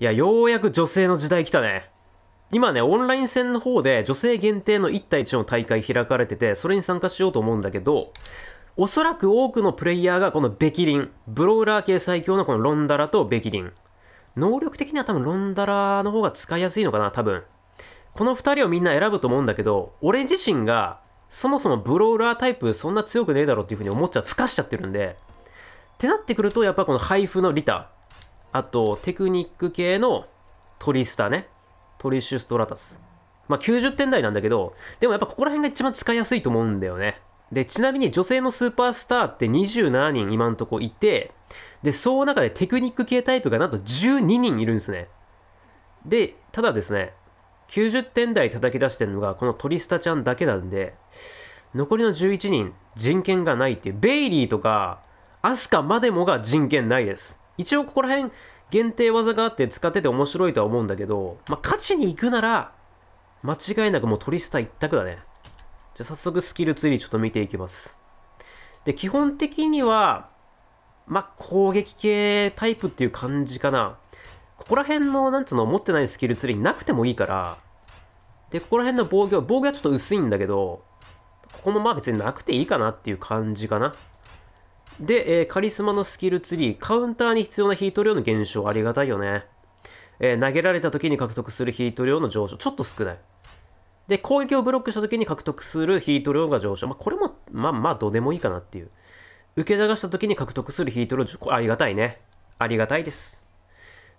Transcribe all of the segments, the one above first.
いや、ようやく女性の時代来たね。今ね、オンライン戦の方で女性限定の1対1の大会開かれてて、それに参加しようと思うんだけど、おそらく多くのプレイヤーがこのベキリン、ブローラー系最強のこのロンダラとベキリン。能力的には多分ロンダラの方が使いやすいのかな、多分。この2人をみんな選ぶと思うんだけど、俺自身がそもそもブローラータイプそんな強くねえだろっていうふうに思っちゃう、ふかしちゃってるんで。ってなってくると、やっぱこの配布のリタ、あと、テクニック系のトリスタね。トリシュストラタス。まあ、90点台なんだけど、でもやっぱここら辺が一番使いやすいと思うんだよね。で、ちなみに女性のスーパースターって27人今んとこいて、で、その中でテクニック系タイプがなんと12人いるんですね。で、ただですね、90点台叩き出してるのがこのトリスタちゃんだけなんで、残りの11人人権がないっていう、ベイリーとかアスカまでもが人権ないです。一応ここら辺限定技があって使ってて面白いとは思うんだけど、まあ、勝ちに行くなら、間違いなくもうトリスタ一択だね。じゃあ早速スキルツリーちょっと見ていきます。で、基本的には、まあ、攻撃系タイプっていう感じかな。ここら辺の、なんつうの、持ってないスキルツリーなくてもいいから、で、ここら辺の防御、防御はちょっと薄いんだけど、ここもまあ別になくていいかなっていう感じかな。で、えー、カリスマのスキルツリー、カウンターに必要なヒート量の減少、ありがたいよね。えー、投げられた時に獲得するヒート量の上昇、ちょっと少ない。で、攻撃をブロックした時に獲得するヒート量が上昇。まあ、これも、まあまあ、どうでもいいかなっていう。受け流した時に獲得するヒート量、ありがたいね。ありがたいです。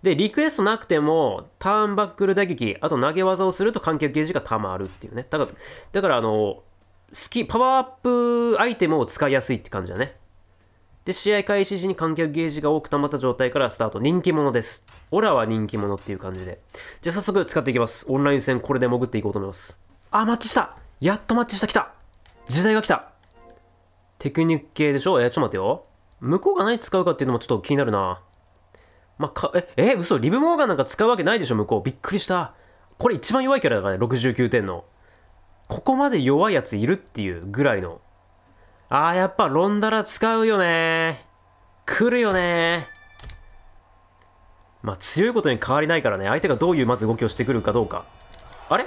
で、リクエストなくても、ターンバックル打撃、あと投げ技をすると観客ゲージが溜まるっていうね。だから、だからあの、好き、パワーアップアイテムを使いやすいって感じだね。で、試合開始時に観客ゲージが多く溜まった状態からスタート。人気者です。オラは人気者っていう感じで。じゃあ早速使っていきます。オンライン戦これで潜っていこうと思います。あ、マッチしたやっとマッチした来た時代が来たテクニック系でしょえ、ちょっと待ってよ。向こうが何使うかっていうのもちょっと気になるな。まあ、か、え、え、嘘リブモーガンなんか使うわけないでしょ向こう。びっくりした。これ一番弱いキャラだからね、69点の。ここまで弱いやついるっていうぐらいのああ、やっぱロンダラ使うよね。来るよね。まあ、強いことに変わりないからね。相手がどういうまず動きをしてくるかどうか。あれ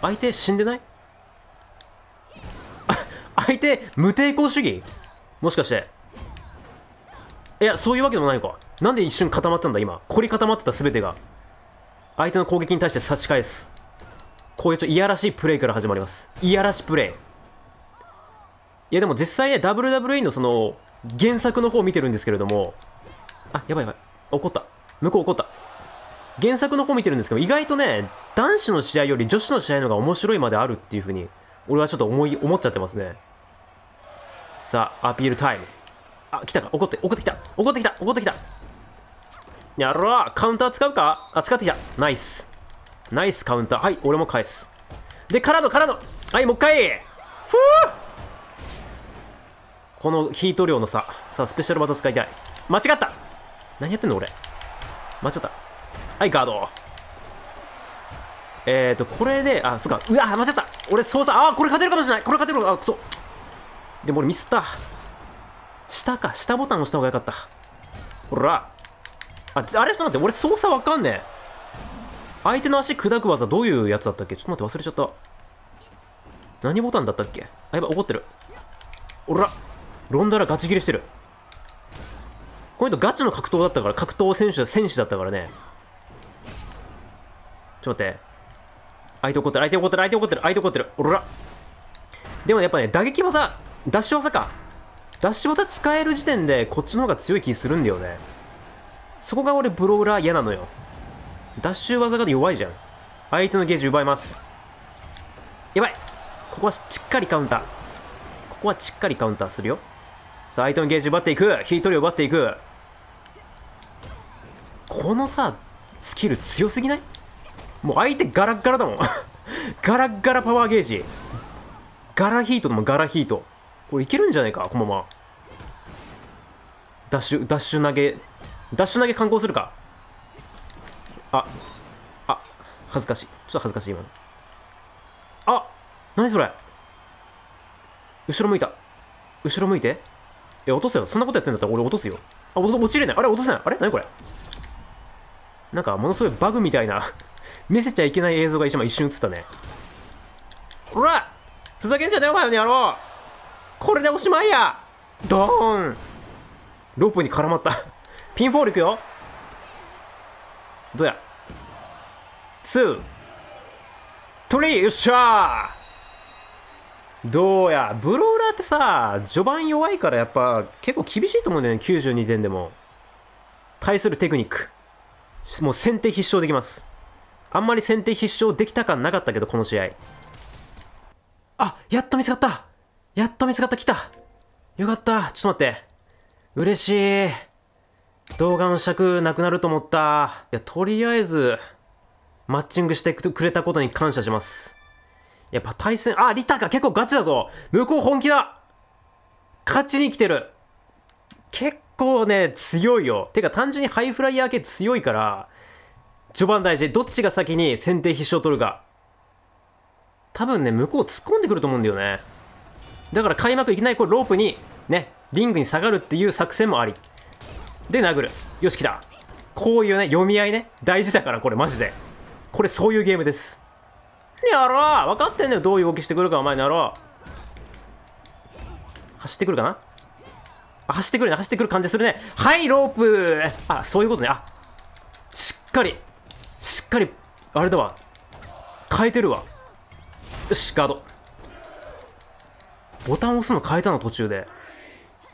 相手死んでない 相手無抵抗主義もしかしていやそういうわけでもないのかなんで一瞬固まったんだ今凝り固まってた全てが相手の攻撃に対して差し返すこういうちょっといやらしいプレイから始まりますいやらしいプレイいやでも実際ね、WWE のその、原作の方見てるんですけれども、あ、やばいやばい。怒った。向こう怒った。原作の方見てるんですけど、意外とね、男子の試合より女子の試合の方が面白いまであるっていうふうに、俺はちょっと思い、思っちゃってますね。さあ、アピールタイム。あ、来たか。怒って、怒ってきた。怒ってきた。怒ってきた。やろーカウンター使うかあ、使ってきた。ナイス。ナイスカウンター。はい、俺も返す。で、からの、からの。はい、もう一回。ふぅこのヒート量の差。さあ、スペシャル技使いたい。間違った何やってんの俺。間違った。はい、ガード。えーと、これで、あ、そっか。うわ、間違った。俺、操作、あ、これ勝てるかもしれない。これ勝てるあ、くそ。でも俺ミスった。下か。下ボタン押した方がよかった。ほら。あ、あれちょっと待って。俺操作わかんねえ。相手の足砕く技どういうやつだったっけちょっと待って忘れちゃった。何ボタンだったっけあ、やば怒ってる。おら。ロンダラガチギレしてるこの人ガチの格闘だったから格闘選手戦士だったからねちょっと待って相手怒ってる相手怒ってる相手怒ってる相手怒ってるおらでもやっぱね打撃技ダッシュ技かダッシュ技使える時点でこっちの方が強い気するんだよねそこが俺ブローラー嫌なのよダッシュ技が弱いじゃん相手のゲージ奪いますやばいここはしっかりカウンターここはしっかりカウンターするよさあ相手のゲージ奪っていくヒート量奪っていくこのさスキル強すぎないもう相手ガラッガラだもん ガラッガラパワーゲージガラヒートでもガラヒートこれいけるんじゃないかこのままダッシュダッシュ投げダッシュ投げ観光するかああ恥ずかしいちょっと恥ずかしい今あ何それ後ろ向いた後ろ向いてえ、落とすよ。そんなことやってんだったら俺落とすよ。あ、落ちれない。あれ落とせない。あれ何これなんか、ものすごいバグみたいな 見せちゃいけない映像が今一瞬映ったね。ほらふざけんじゃねえお前の野郎これでおしまいやドーンロープに絡まった ピンフォールいくよどうやツートリーよっしゃーどうや、ブローラーってさ、序盤弱いからやっぱ結構厳しいと思うんだよね、92点でも。対するテクニック。もう先手必勝できます。あんまり先手必勝できた感なかったけど、この試合。あ、やっと見つかったやっと見つかった、来たよかった、ちょっと待って。嬉しい。動画の尺なくなると思った。いや、とりあえず、マッチングしてくれたことに感謝します。やっぱ対戦、あ、リタか結構ガチだぞ向こう本気だ勝ちに来てる結構ね、強いよ。てか単純にハイフライヤー系強いから、序盤大事。どっちが先に先手必勝取るか。多分ね、向こう突っ込んでくると思うんだよね。だから開幕いきなりこれロープに、ね、リングに下がるっていう作戦もあり。で、殴る。よし、来た。こういうね、読み合いね、大事だから、これマジで。これそういうゲームです。やろう分かってんだよどういう動きしてくるかお前のろう走ってくるかなあ走ってくるね走ってくる感じするねはいロープあそういうことねあしっかりしっかりあれだわ変えてるわよしガードボタン押すの変えたの途中で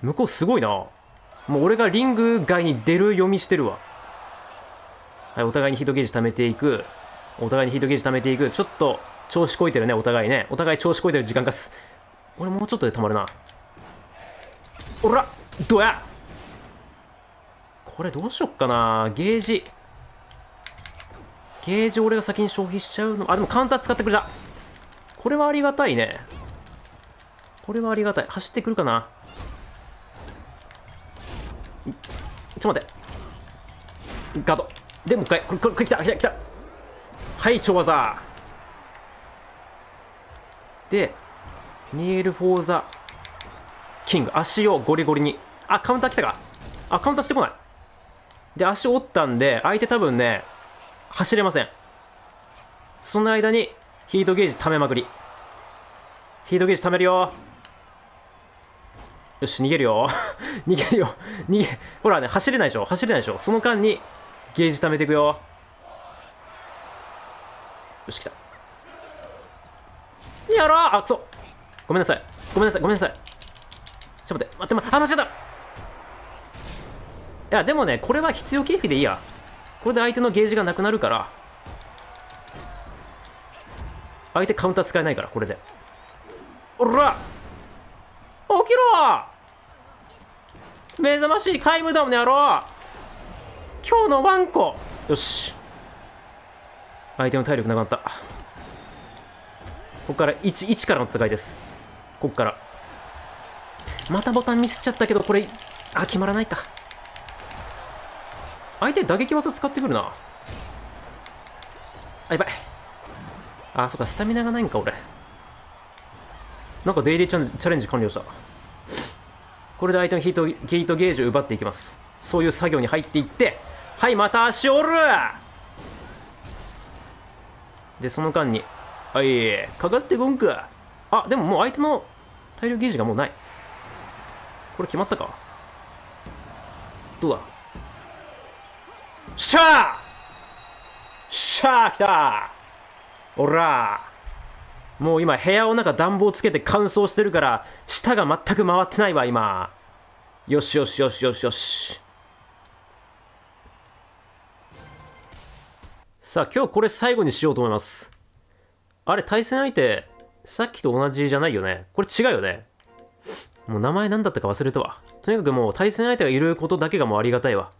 向こうすごいなもう俺がリング外に出る読みしてるわはいお互いにヒートゲージ貯めていくお互いにヒートゲージ貯めていく。ちょっと調子こいてるね、お互いね。お互い調子こいてる時間かす。俺もうちょっとでたまるな。おらどやこれどうしよっかなゲージ。ゲージ俺が先に消費しちゃうの。あ、でもカウンター使ってくれた。これはありがたいね。これはありがたい。走ってくるかなちょっと待って。ガード。で、もう一回。これ、これ、これ来た、来た、来た。はい超技でニエル・フォー・ザ・キング足をゴリゴリにあカウンター来たかあカウンターしてこないで足折ったんで相手多分ね走れませんその間にヒートゲージ溜めまくりヒートゲージ溜めるよよし逃げるよ 逃げるよ逃げほらね走れないでしょ走れないでしょその間にゲージ溜めていくよし来たやろうあくそごめんなさいごめんなさいごめんなさいちょっと待って待って待ってあ間違ったいやでもねこれは必要経費でいいやこれで相手のゲージがなくなるから相手カウンター使えないからこれでおら起きろ目覚ましいタイムだもんねやろう今日のワンコよし相手の体力なくなったここから11からの戦いですここからまたボタンミスっちゃったけどこれあ決まらないか相手打撃技使ってくるなあやばいあそっかスタミナがないんか俺なんかデイリーチャレンジ完了したこれで相手のヒートヒートゲージを奪っていきますそういう作業に入っていってはいまた足折るで、その間に、あいえ、かかってこんか。あ、でももう相手の体力ゲージがもうない。これ決まったかどうだしゃーしゃー来たおらもう今部屋の中暖房つけて乾燥してるから舌が全く回ってないわ今よしよしよしよしよしさあ今日これ最後にしようと思いますあれ対戦相手さっきと同じじゃないよねこれ違うよねもう名前何だったか忘れたわとにかくもう対戦相手がいることだけがもうありがたいわ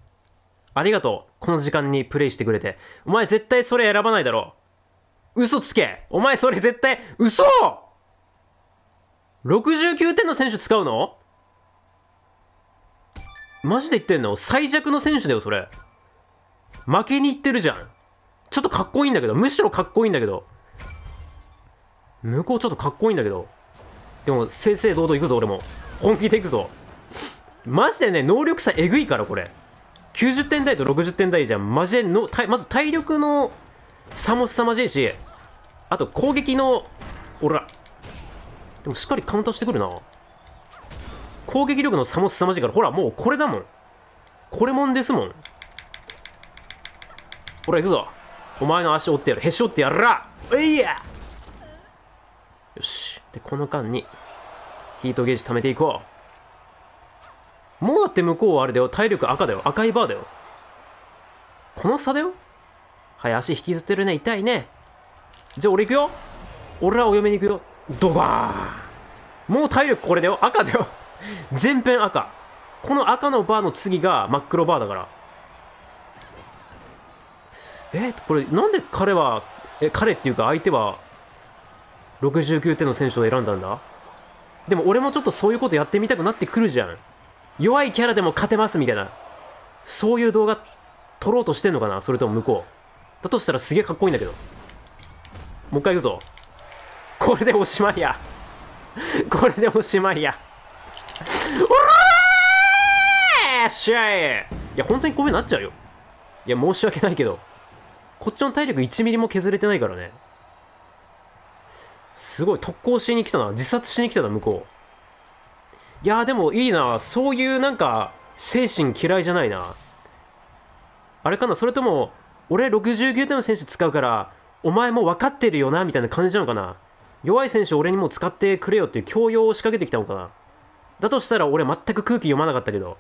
ありがとうこの時間にプレイしてくれてお前絶対それ選ばないだろ嘘つけお前それ絶対嘘 !69 点の選手使うのマジで言ってんの最弱の選手だよそれ負けに行ってるじゃんちょっとかっこいいんだけど、むしろかっこいいんだけど。向こうちょっとかっこいいんだけど。でも、正々堂々行くぞ、俺も。本気で行くぞ。マジでね、能力差えぐいから、これ。90点台と60点台じゃん。マジでの、たまず体力の差も凄まじいし、あと攻撃の、おら。でもしっかりカウンターしてくるな。攻撃力の差も凄まじいから、ほら、もうこれだもん。これもんですもん。ほら、行くぞ。お前の足折ってやるへし折ってやらういやよしでこの間にヒートゲージ貯めていこうもうだって向こうはあれだよ体力赤だよ赤いバーだよこの差だよはい足引きずってるね痛いねじゃあ俺行くよ俺はお嫁に行くよドバーンもう体力これだよ赤だよ全編赤この赤のバーの次が真っ黒バーだからえこれなんで彼はえ彼っていうか相手は69点の選手を選んだんだでも俺もちょっとそういうことやってみたくなってくるじゃん弱いキャラでも勝てますみたいなそういう動画撮ろうとしてんのかなそれとも向こうだとしたらすげえかっこいいんだけどもう一回行くぞこれでおしまいやこれでおしまいやおらーしゃいいや本当にこういうなっちゃうよいや申し訳ないけどこっちの体力1ミリも削れてないからね。すごい、特攻しに来たな。自殺しに来たな、向こう。いやでもいいな。そういうなんか、精神嫌いじゃないな。あれかなそれとも、俺69点の選手使うから、お前も分かってるよなみたいな感じなのかな弱い選手俺にも使ってくれよっていう強要を仕掛けてきたのかなだとしたら俺全く空気読まなかったけど。